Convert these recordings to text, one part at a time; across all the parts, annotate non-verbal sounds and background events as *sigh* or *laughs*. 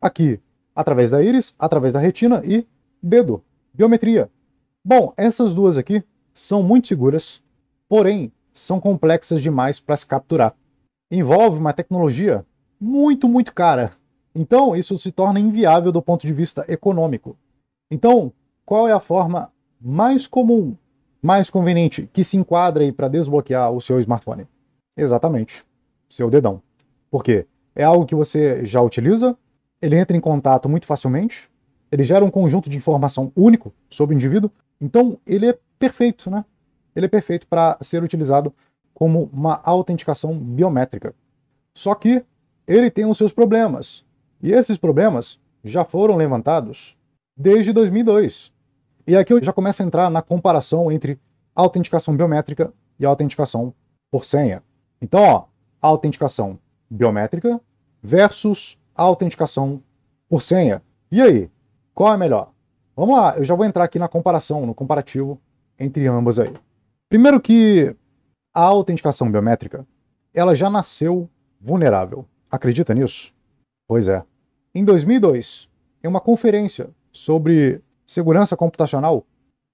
aqui através da íris, através da retina e dedo, biometria. Bom, essas duas aqui são muito seguras, porém são complexas demais para se capturar. Envolve uma tecnologia muito, muito cara. Então, isso se torna inviável do ponto de vista econômico. Então, qual é a forma mais comum, mais conveniente, que se enquadra para desbloquear o seu smartphone? Exatamente, seu dedão. Por quê? É algo que você já utiliza, ele entra em contato muito facilmente, ele gera um conjunto de informação único sobre o indivíduo, então ele é perfeito, né? Ele é perfeito para ser utilizado como uma autenticação biométrica. Só que ele tem os seus problemas, e esses problemas já foram levantados desde 2002. E aqui eu já começo a entrar na comparação entre autenticação biométrica e autenticação por senha. Então, ó, autenticação biométrica versus autenticação por senha. E aí, qual é melhor? Vamos lá, eu já vou entrar aqui na comparação, no comparativo entre ambas aí. Primeiro que a autenticação biométrica, ela já nasceu vulnerável. Acredita nisso? Pois é. Em 2002, em uma conferência sobre segurança computacional,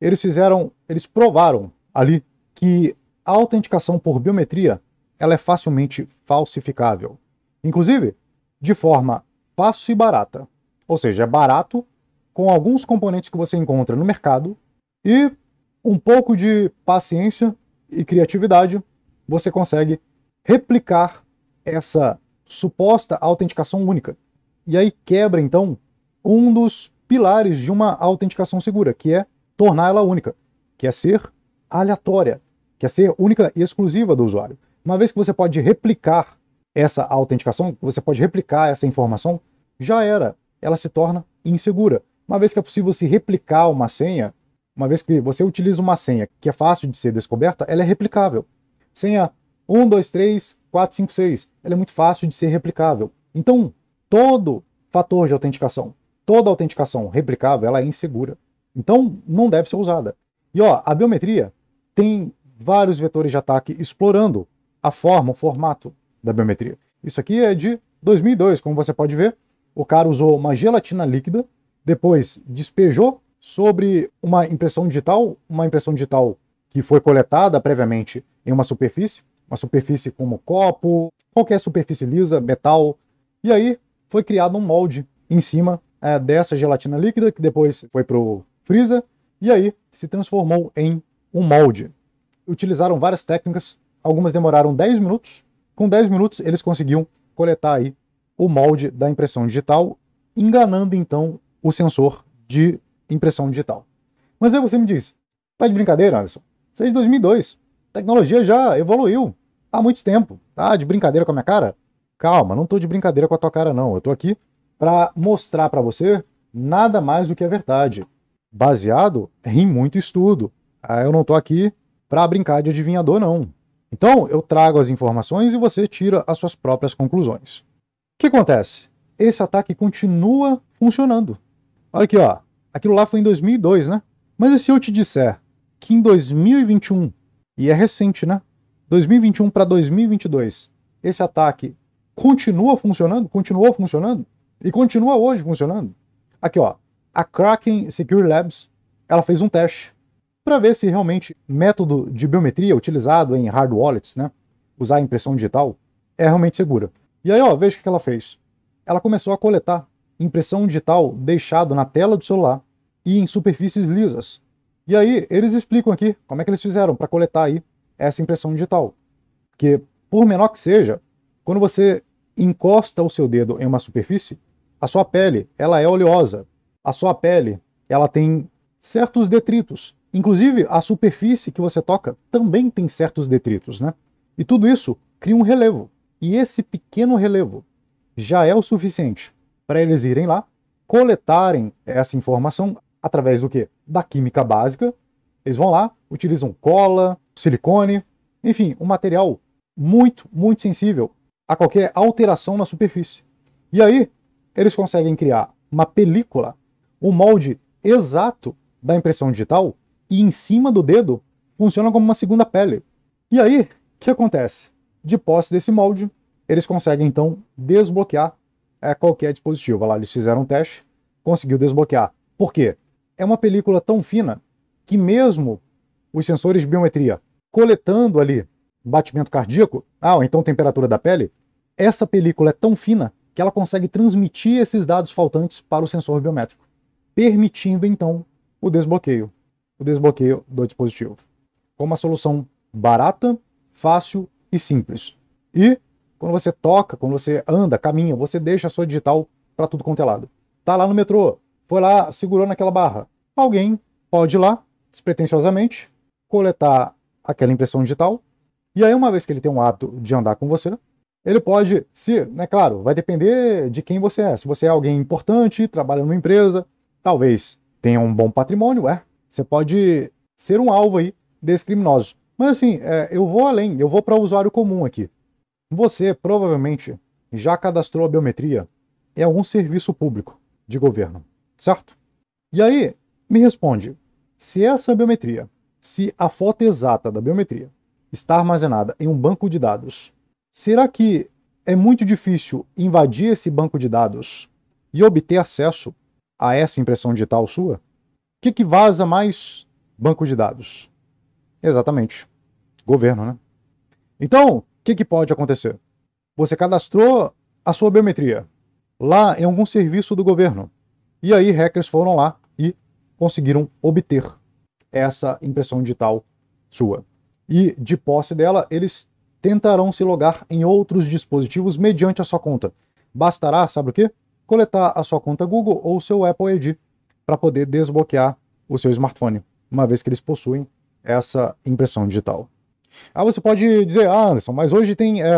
eles fizeram, eles provaram ali que a autenticação por biometria, ela é facilmente falsificável. Inclusive, de forma fácil e barata. Ou seja, é barato com alguns componentes que você encontra no mercado e um pouco de paciência e criatividade, você consegue replicar essa suposta autenticação única. E aí quebra então um dos pilares de uma autenticação segura, que é torná-la única, que é ser aleatória, que é ser única e exclusiva do usuário. Uma vez que você pode replicar essa autenticação, você pode replicar essa informação, já era. Ela se torna insegura. Uma vez que é possível se replicar uma senha, uma vez que você utiliza uma senha que é fácil de ser descoberta, ela é replicável. Senha 1, 2, 3, 4, 5, 6, ela é muito fácil de ser replicável. Então, todo fator de autenticação, toda autenticação replicável, ela é insegura. Então, não deve ser usada. E ó, a biometria tem vários vetores de ataque explorando a forma, o formato, da biometria. Isso aqui é de 2002, como você pode ver, o cara usou uma gelatina líquida, depois despejou sobre uma impressão digital, uma impressão digital que foi coletada previamente em uma superfície, uma superfície como copo, qualquer superfície lisa, metal, e aí foi criado um molde em cima é, dessa gelatina líquida, que depois foi para o freezer, e aí se transformou em um molde. Utilizaram várias técnicas, algumas demoraram 10 minutos, com 10 minutos, eles conseguiam coletar aí o molde da impressão digital, enganando então o sensor de impressão digital. Mas aí você me diz, tá de brincadeira, Anderson? Isso é de 2002. A tecnologia já evoluiu há muito tempo. Tá de brincadeira com a minha cara? Calma, não tô de brincadeira com a tua cara não. Eu tô aqui para mostrar para você nada mais do que a verdade, baseado em muito estudo. Ah, eu não tô aqui para brincar de adivinhador não. Então, eu trago as informações e você tira as suas próprias conclusões. O que acontece? Esse ataque continua funcionando. Olha aqui, ó. Aquilo lá foi em 2002, né? Mas e se eu te disser que em 2021, e é recente, né? 2021 para 2022, esse ataque continua funcionando, continuou funcionando e continua hoje funcionando. Aqui, ó, a Kraken Secure Labs, ela fez um teste para ver se realmente método de biometria utilizado em hard wallets, né, usar impressão digital, é realmente segura. E aí, ó, veja o que ela fez. Ela começou a coletar impressão digital deixado na tela do celular e em superfícies lisas. E aí, eles explicam aqui como é que eles fizeram para coletar aí essa impressão digital. Porque, por menor que seja, quando você encosta o seu dedo em uma superfície, a sua pele, ela é oleosa. A sua pele, ela tem certos detritos Inclusive, a superfície que você toca também tem certos detritos, né? E tudo isso cria um relevo. E esse pequeno relevo já é o suficiente para eles irem lá, coletarem essa informação através do quê? Da química básica. Eles vão lá, utilizam cola, silicone, enfim, um material muito, muito sensível a qualquer alteração na superfície. E aí, eles conseguem criar uma película, um molde exato da impressão digital e em cima do dedo funciona como uma segunda pele. E aí, o que acontece? De posse desse molde, eles conseguem então desbloquear é, qualquer dispositivo. Olha lá, eles fizeram um teste, conseguiu desbloquear. Por quê? É uma película tão fina que mesmo os sensores de biometria coletando ali batimento cardíaco, ah, ou então temperatura da pele, essa película é tão fina que ela consegue transmitir esses dados faltantes para o sensor biométrico, permitindo então o desbloqueio o desbloqueio do dispositivo. Com uma solução barata, fácil e simples. E quando você toca, quando você anda, caminha, você deixa a sua digital para tudo quanto é lado. Tá lá no metrô, foi lá, segurou naquela barra. Alguém pode ir lá, despretensiosamente, coletar aquela impressão digital. E aí, uma vez que ele tem um hábito de andar com você, ele pode, se, né, claro, vai depender de quem você é. Se você é alguém importante, trabalha numa empresa, talvez tenha um bom patrimônio, é, você pode ser um alvo aí desses criminosos. Mas assim, é, eu vou além, eu vou para o usuário comum aqui. Você provavelmente já cadastrou a biometria em algum serviço público de governo, certo? E aí, me responde, se essa biometria, se a foto exata da biometria está armazenada em um banco de dados, será que é muito difícil invadir esse banco de dados e obter acesso a essa impressão digital sua? que, que vaza mais? Banco de dados. Exatamente. Governo, né? Então, o que, que pode acontecer? Você cadastrou a sua biometria lá em algum serviço do governo. E aí, hackers foram lá e conseguiram obter essa impressão digital sua. E, de posse dela, eles tentarão se logar em outros dispositivos mediante a sua conta. Bastará, sabe o quê? Coletar a sua conta Google ou seu Apple ID para poder desbloquear o seu smartphone, uma vez que eles possuem essa impressão digital. Ah, você pode dizer, ah, Anderson, mas hoje tem é,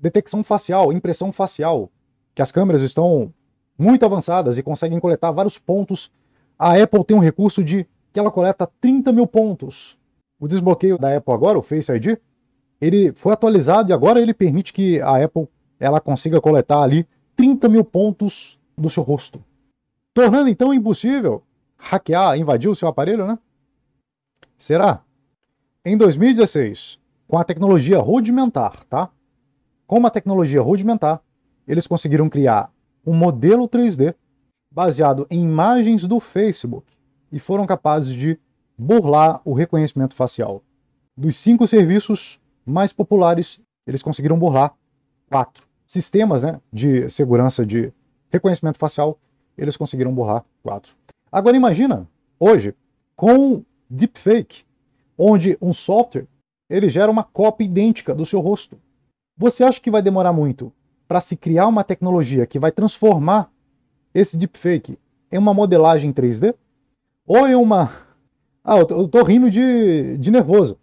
detecção facial, impressão facial, que as câmeras estão muito avançadas e conseguem coletar vários pontos. A Apple tem um recurso de que ela coleta 30 mil pontos. O desbloqueio da Apple agora, o Face ID, ele foi atualizado e agora ele permite que a Apple ela consiga coletar ali 30 mil pontos do seu rosto tornando então impossível hackear, invadir o seu aparelho, né? Será? Em 2016, com a tecnologia rudimentar, tá? Com a tecnologia é rudimentar, eles conseguiram criar um modelo 3D baseado em imagens do Facebook e foram capazes de burlar o reconhecimento facial. Dos cinco serviços mais populares, eles conseguiram burlar quatro sistemas né, de segurança de reconhecimento facial eles conseguiram borrar quatro. Agora imagina, hoje, com deepfake, onde um software ele gera uma cópia idêntica do seu rosto. Você acha que vai demorar muito para se criar uma tecnologia que vai transformar esse deepfake em uma modelagem 3D? Ou em uma. *laughs* Ah, eu tô rindo de, de nervoso.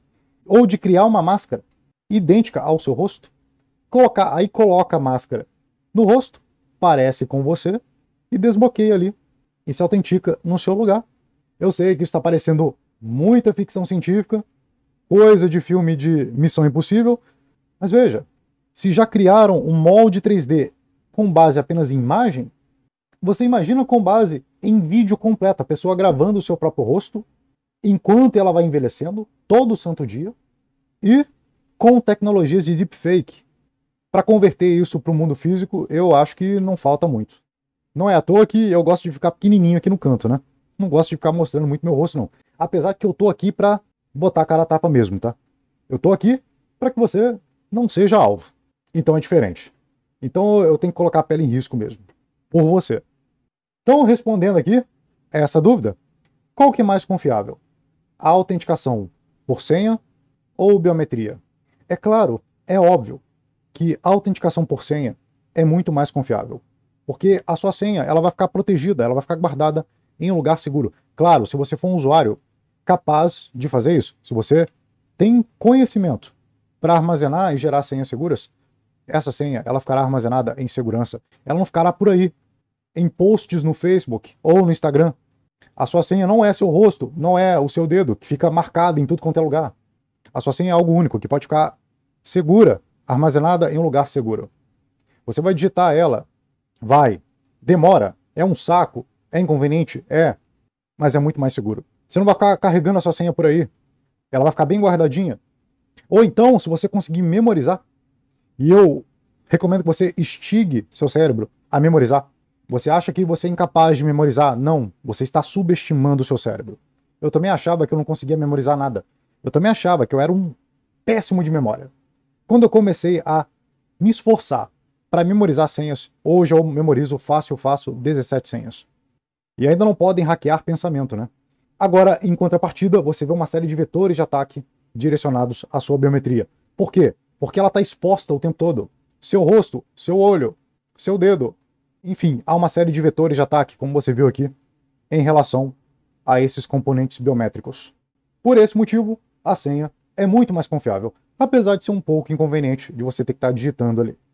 Ou de criar uma máscara idêntica ao seu rosto? Colocar, aí coloca a máscara no rosto, parece com você, e desbloqueia ali e se autentica no seu lugar. Eu sei que isso está parecendo muita ficção científica, coisa de filme de Missão Impossível, mas veja, se já criaram um molde 3D com base apenas em imagem, você imagina com base em vídeo completo, a pessoa gravando o seu próprio rosto enquanto ela vai envelhecendo, todo santo dia, e com tecnologias de deepfake. Para converter isso para o mundo físico, eu acho que não falta muito. Não é à toa que eu gosto de ficar pequenininho aqui no canto, né? Não gosto de ficar mostrando muito meu rosto, não. Apesar que eu tô aqui pra botar a cara a tapa mesmo, tá? Eu tô aqui para que você não seja alvo. Então é diferente. Então eu tenho que colocar a pele em risco mesmo. Por você. Então, respondendo aqui é essa dúvida, qual que é mais confiável? A autenticação por senha ou biometria? É claro, é óbvio que a autenticação por senha é muito mais confiável. Porque a sua senha ela vai ficar protegida, ela vai ficar guardada em um lugar seguro. Claro, se você for um usuário capaz de fazer isso, se você tem conhecimento para armazenar e gerar senhas seguras, essa senha ela ficará armazenada em segurança. Ela não ficará por aí, em posts no Facebook ou no Instagram. A sua senha não é seu rosto, não é o seu dedo, que fica marcado em tudo quanto é lugar. A sua senha é algo único, que pode ficar segura, armazenada em um lugar seguro. Você vai digitar ela Vai. Demora. É um saco. É inconveniente? É. Mas é muito mais seguro. Você não vai ficar carregando a sua senha por aí. Ela vai ficar bem guardadinha. Ou então, se você conseguir memorizar, e eu recomendo que você estigue seu cérebro a memorizar. Você acha que você é incapaz de memorizar? Não, você está subestimando o seu cérebro. Eu também achava que eu não conseguia memorizar nada. Eu também achava que eu era um péssimo de memória. Quando eu comecei a me esforçar para memorizar senhas. Hoje eu memorizo fácil, faço 17 senhas. E ainda não podem hackear pensamento, né? Agora, em contrapartida, você vê uma série de vetores de ataque direcionados à sua biometria. Por quê? Porque ela está exposta o tempo todo. Seu rosto, seu olho, seu dedo. Enfim, há uma série de vetores de ataque, como você viu aqui, em relação a esses componentes biométricos. Por esse motivo, a senha é muito mais confiável, apesar de ser um pouco inconveniente de você ter que estar tá digitando ali.